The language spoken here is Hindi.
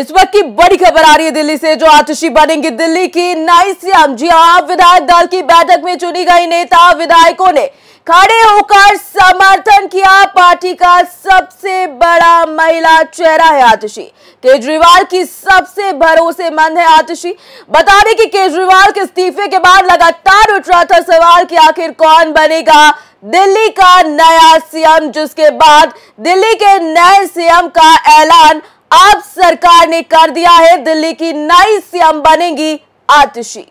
इस वक्त की बड़ी खबर आ रही है दिल्ली से जो आतिशी बनेंगे दिल्ली की नाइसियाम जी हाँ विधायक दल की बैठक में चुनी गई नेता विधायकों ने खड़े होकर समर्थन किया पार्टी का सबसे बड़ा महिला चेहरा है आतिशी केजरीवाल की सबसे भरोसेमंद है आतिशी बता दें कि केजरीवाल के इस्तीफे के बाद लगातार उठ रहा था सवाल कि आखिर कौन बनेगा दिल्ली का नया सीएम जिसके बाद दिल्ली के नए सीएम का ऐलान आप सरकार ने कर दिया है दिल्ली की नई सीएम बनेगी आतिशी